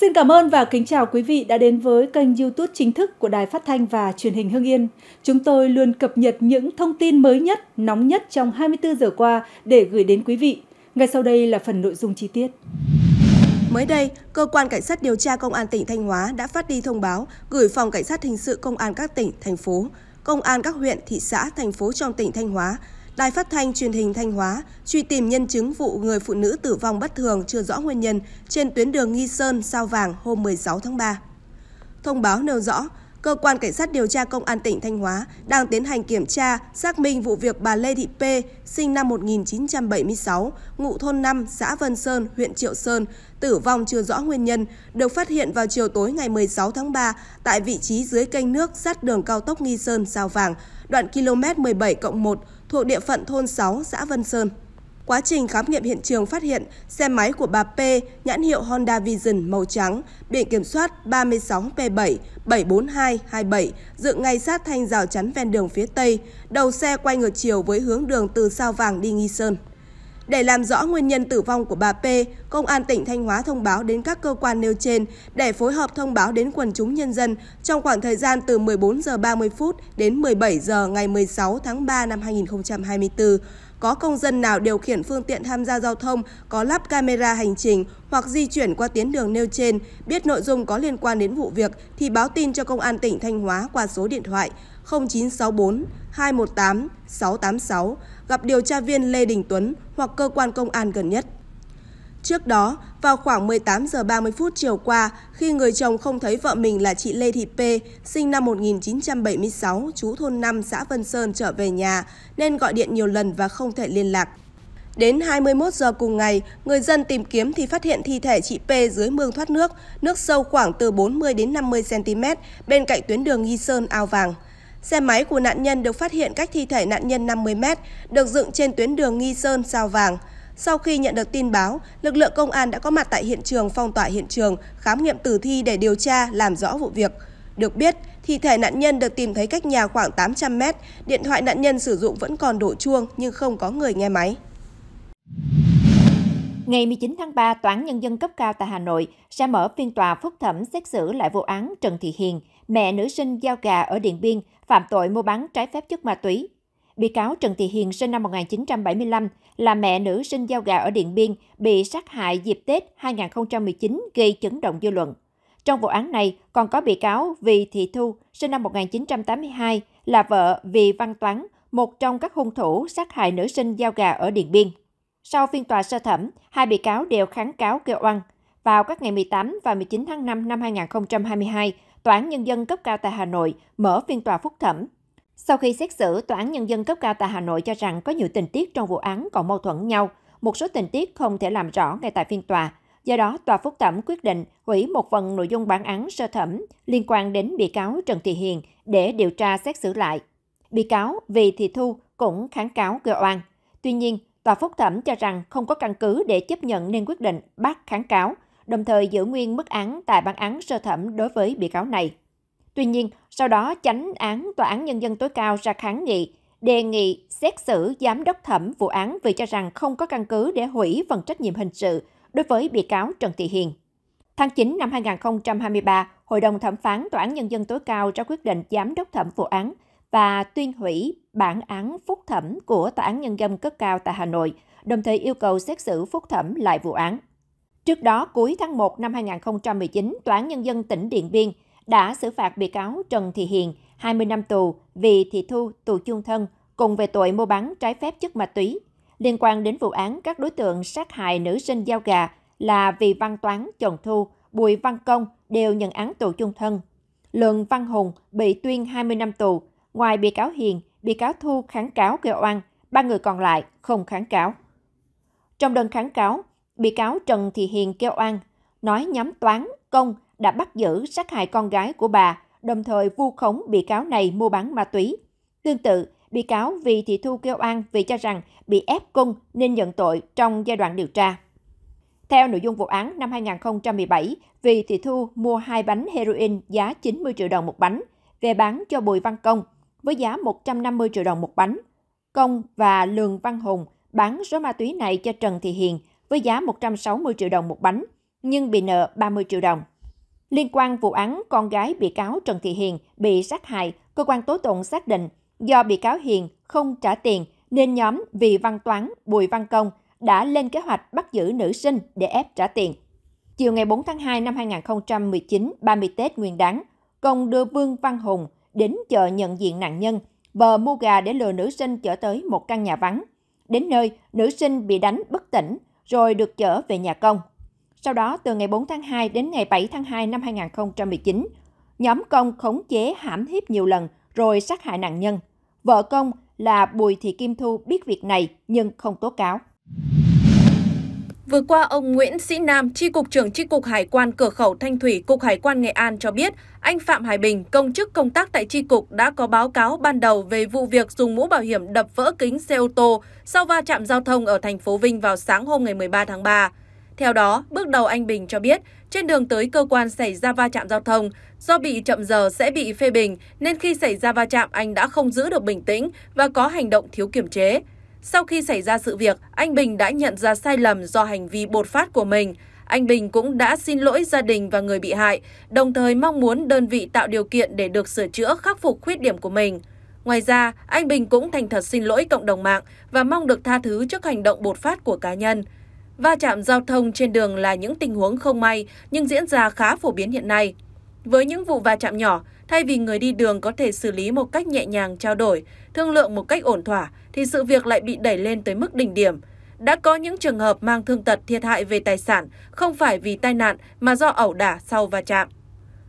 Xin cảm ơn và kính chào quý vị đã đến với kênh YouTube chính thức của Đài Phát thanh và Truyền hình Hưng Yên. Chúng tôi luôn cập nhật những thông tin mới nhất, nóng nhất trong 24 giờ qua để gửi đến quý vị. Ngay sau đây là phần nội dung chi tiết. Mới đây, cơ quan cảnh sát điều tra công an tỉnh Thanh Hóa đã phát đi thông báo gửi phòng cảnh sát hình sự công an các tỉnh, thành phố, công an các huyện, thị xã, thành phố trong tỉnh Thanh Hóa Đài phát thanh truyền hình Thanh Hóa truy tìm nhân chứng vụ người phụ nữ tử vong bất thường chưa rõ nguyên nhân trên tuyến đường Nghi Sơn Sao Vàng hôm 16 tháng 3. Thông báo nêu rõ, cơ quan cảnh sát điều tra công an tỉnh Thanh Hóa đang tiến hành kiểm tra, xác minh vụ việc bà Lê Thị P, sinh năm 1976, ngụ thôn 5, xã Vân Sơn, huyện Triệu Sơn, tử vong chưa rõ nguyên nhân, được phát hiện vào chiều tối ngày 16 tháng 3 tại vị trí dưới kênh nước sát đường cao tốc Nghi Sơn Sao Vàng, đoạn km 17 1 thuộc địa phận thôn 6, xã Vân Sơn. Quá trình khám nghiệm hiện trường phát hiện xe máy của bà P nhãn hiệu Honda Vision màu trắng, biển kiểm soát 36P7 74227 dựng ngay sát thanh rào chắn ven đường phía Tây, đầu xe quay ngược chiều với hướng đường từ Sao Vàng đi Nghi Sơn. Để làm rõ nguyên nhân tử vong của bà P, Công an tỉnh Thanh Hóa thông báo đến các cơ quan nêu trên để phối hợp thông báo đến quần chúng nhân dân trong khoảng thời gian từ 14 giờ 30 phút đến 17 giờ ngày 16 tháng 3 năm 2024 có công dân nào điều khiển phương tiện tham gia giao thông có lắp camera hành trình hoặc di chuyển qua tuyến đường nêu trên, biết nội dung có liên quan đến vụ việc thì báo tin cho Công an tỉnh Thanh Hóa qua số điện thoại 0964 218 686 gặp điều tra viên Lê Đình Tuấn hoặc cơ quan công an gần nhất. Trước đó, vào khoảng 18 giờ 30 phút chiều qua, khi người chồng không thấy vợ mình là chị Lê Thị P, sinh năm 1976, chú thôn 5, xã Vân Sơn trở về nhà, nên gọi điện nhiều lần và không thể liên lạc. Đến 21 giờ cùng ngày, người dân tìm kiếm thì phát hiện thi thể chị P dưới mương thoát nước, nước sâu khoảng từ 40 đến 50 cm bên cạnh tuyến đường Nghi Sơn Ao Vàng. Xe máy của nạn nhân được phát hiện cách thi thể nạn nhân 50 mét, được dựng trên tuyến đường Nghi Sơn Sao Vàng. Sau khi nhận được tin báo, lực lượng công an đã có mặt tại hiện trường phong tỏa hiện trường, khám nghiệm tử thi để điều tra, làm rõ vụ việc. Được biết, thi thể nạn nhân được tìm thấy cách nhà khoảng 800 mét, điện thoại nạn nhân sử dụng vẫn còn đổ chuông nhưng không có người nghe máy. Ngày 19 tháng 3, án Nhân dân cấp cao tại Hà Nội sẽ mở phiên tòa phúc thẩm xét xử lại vụ án Trần Thị Hiền – mẹ nữ sinh giao gà ở Điện Biên, phạm tội mua bán trái phép chất ma túy. Bị cáo Trần Thị Hiền sinh năm 1975 là mẹ nữ sinh giao gà ở Điện Biên bị sát hại dịp Tết 2019 gây chấn động dư luận. Trong vụ án này còn có bị cáo Vì Thị Thu sinh năm 1982 là vợ Vì Văn Toán, một trong các hung thủ sát hại nữ sinh giao gà ở Điện Biên. Sau phiên tòa sơ thẩm, hai bị cáo đều kháng cáo kêu oan. Vào các ngày 18 và 19 tháng 5 năm 2022, Tòa án Nhân dân cấp cao tại Hà Nội mở phiên tòa phúc thẩm. Sau khi xét xử, Tòa án Nhân dân cấp cao tại Hà Nội cho rằng có nhiều tình tiết trong vụ án còn mâu thuẫn nhau, một số tình tiết không thể làm rõ ngay tại phiên tòa. Do đó, tòa phúc thẩm quyết định hủy một phần nội dung bản án sơ thẩm liên quan đến bị cáo Trần Thị Hiền để điều tra xét xử lại. Bị cáo Vì Thị Thu cũng kháng cáo kêu oan. Tuy nhiên, tòa phúc thẩm cho rằng không có căn cứ để chấp nhận nên quyết định bác kháng cáo – đồng thời giữ nguyên mức án tại bản án sơ thẩm đối với bị cáo này. Tuy nhiên, sau đó chánh án Tòa án Nhân dân tối cao ra kháng nghị, đề nghị xét xử giám đốc thẩm vụ án vì cho rằng không có căn cứ để hủy phần trách nhiệm hình sự đối với bị cáo Trần Thị Hiền. Tháng 9 năm 2023, Hội đồng thẩm phán Tòa án Nhân dân tối cao ra quyết định giám đốc thẩm vụ án và tuyên hủy bản án phúc thẩm của Tòa án Nhân dân cấp cao tại Hà Nội, đồng thời yêu cầu xét xử phúc thẩm lại vụ án. Trước đó, cuối tháng 1 năm 2019, Tòa án Nhân dân tỉnh Điện Biên đã xử phạt bị cáo Trần Thị Hiền 20 năm tù vì thị thu tù chung thân cùng về tội mua bán trái phép chất ma túy. Liên quan đến vụ án các đối tượng sát hại nữ sinh giao gà là Vì Văn Toán, Trần Thu, Bùi Văn Công đều nhận án tù chung thân. Lượng Văn Hùng bị tuyên 20 năm tù. Ngoài bị cáo Hiền, bị cáo Thu kháng cáo kêu oan, ba người còn lại không kháng cáo. Trong đơn kháng cáo, Bị cáo Trần Thị Hiền kêu oan, nói nhóm toán, công đã bắt giữ sát hại con gái của bà, đồng thời vu khống bị cáo này mua bán ma túy. Tương tự, bị cáo vì thị thu kêu an vì cho rằng bị ép cung nên nhận tội trong giai đoạn điều tra. Theo nội dung vụ án năm 2017, vì thị thu mua hai bánh heroin giá 90 triệu đồng một bánh về bán cho Bùi Văn Công với giá 150 triệu đồng một bánh. Công và Lường Văn Hùng bán số ma túy này cho Trần Thị Hiền với giá 160 triệu đồng một bánh, nhưng bị nợ 30 triệu đồng. Liên quan vụ án con gái bị cáo Trần Thị Hiền bị sát hại, cơ quan tố tụng xác định do bị cáo Hiền không trả tiền nên nhóm Vì Văn Toán, Bùi Văn Công đã lên kế hoạch bắt giữ nữ sinh để ép trả tiền. Chiều ngày 4 tháng 2 năm 2019, 30 Tết Nguyên đán, Công đưa Vương Văn Hùng đến chợ nhận diện nạn nhân, vờ mua gà để lừa nữ sinh trở tới một căn nhà vắng. Đến nơi, nữ sinh bị đánh bất tỉnh, rồi được chở về nhà công. Sau đó, từ ngày 4 tháng 2 đến ngày 7 tháng 2 năm 2019, nhóm công khống chế hãm hiếp nhiều lần rồi sát hại nạn nhân. Vợ công là Bùi Thị Kim Thu biết việc này nhưng không tố cáo. Vừa qua, ông Nguyễn Sĩ Nam, Tri Cục trưởng Tri Cục Hải quan Cửa khẩu Thanh Thủy, Cục Hải quan Nghệ An cho biết, anh Phạm Hải Bình, công chức công tác tại Tri Cục đã có báo cáo ban đầu về vụ việc dùng mũ bảo hiểm đập vỡ kính xe ô tô sau va chạm giao thông ở thành phố Vinh vào sáng hôm ngày 13 tháng 3. Theo đó, bước đầu anh Bình cho biết, trên đường tới cơ quan xảy ra va chạm giao thông, do bị chậm giờ sẽ bị phê bình, nên khi xảy ra va chạm anh đã không giữ được bình tĩnh và có hành động thiếu kiểm chế. Sau khi xảy ra sự việc, anh Bình đã nhận ra sai lầm do hành vi bột phát của mình. Anh Bình cũng đã xin lỗi gia đình và người bị hại, đồng thời mong muốn đơn vị tạo điều kiện để được sửa chữa khắc phục khuyết điểm của mình. Ngoài ra, anh Bình cũng thành thật xin lỗi cộng đồng mạng và mong được tha thứ trước hành động bột phát của cá nhân. Va chạm giao thông trên đường là những tình huống không may nhưng diễn ra khá phổ biến hiện nay. Với những vụ va chạm nhỏ, Thay vì người đi đường có thể xử lý một cách nhẹ nhàng trao đổi, thương lượng một cách ổn thỏa, thì sự việc lại bị đẩy lên tới mức đỉnh điểm. Đã có những trường hợp mang thương tật thiệt hại về tài sản, không phải vì tai nạn mà do ẩu đả sau va chạm.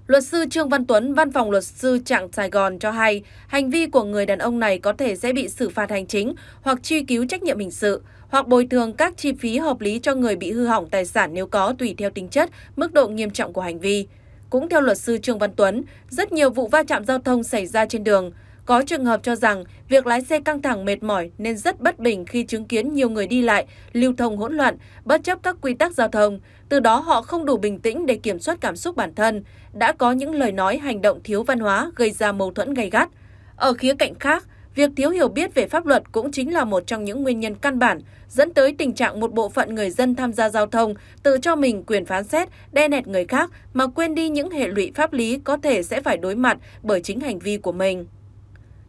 Luật sư Trương Văn Tuấn, văn phòng luật sư Trạng Sài Gòn cho hay, hành vi của người đàn ông này có thể sẽ bị xử phạt hành chính hoặc truy cứu trách nhiệm hình sự, hoặc bồi thường các chi phí hợp lý cho người bị hư hỏng tài sản nếu có tùy theo tính chất, mức độ nghiêm trọng của hành vi. Cũng theo luật sư Trương Văn Tuấn, rất nhiều vụ va chạm giao thông xảy ra trên đường. Có trường hợp cho rằng việc lái xe căng thẳng mệt mỏi nên rất bất bình khi chứng kiến nhiều người đi lại, lưu thông hỗn loạn, bất chấp các quy tắc giao thông. Từ đó họ không đủ bình tĩnh để kiểm soát cảm xúc bản thân, đã có những lời nói hành động thiếu văn hóa gây ra mâu thuẫn gay gắt. Ở khía cạnh khác, Việc thiếu hiểu biết về pháp luật cũng chính là một trong những nguyên nhân căn bản dẫn tới tình trạng một bộ phận người dân tham gia giao thông tự cho mình quyền phán xét, đe nẹt người khác mà quên đi những hệ lụy pháp lý có thể sẽ phải đối mặt bởi chính hành vi của mình.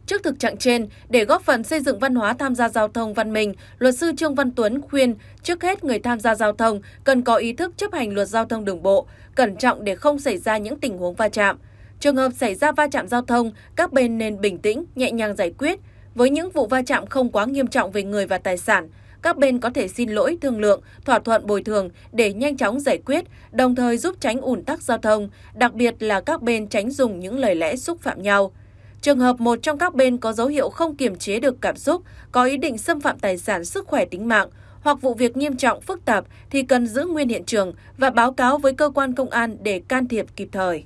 Trước thực trạng trên, để góp phần xây dựng văn hóa tham gia giao thông văn minh, luật sư Trương Văn Tuấn khuyên trước hết người tham gia giao thông cần có ý thức chấp hành luật giao thông đường bộ, cẩn trọng để không xảy ra những tình huống va chạm – Trường hợp xảy ra va chạm giao thông, các bên nên bình tĩnh, nhẹ nhàng giải quyết. Với những vụ va chạm không quá nghiêm trọng về người và tài sản, các bên có thể xin lỗi thương lượng, thỏa thuận bồi thường để nhanh chóng giải quyết, đồng thời giúp tránh ủn tắc giao thông, đặc biệt là các bên tránh dùng những lời lẽ xúc phạm nhau. Trường hợp một trong các bên có dấu hiệu không kiềm chế được cảm xúc, có ý định xâm phạm tài sản, sức khỏe tính mạng hoặc vụ việc nghiêm trọng phức tạp thì cần giữ nguyên hiện trường và báo cáo với cơ quan công an để can thiệp kịp thời.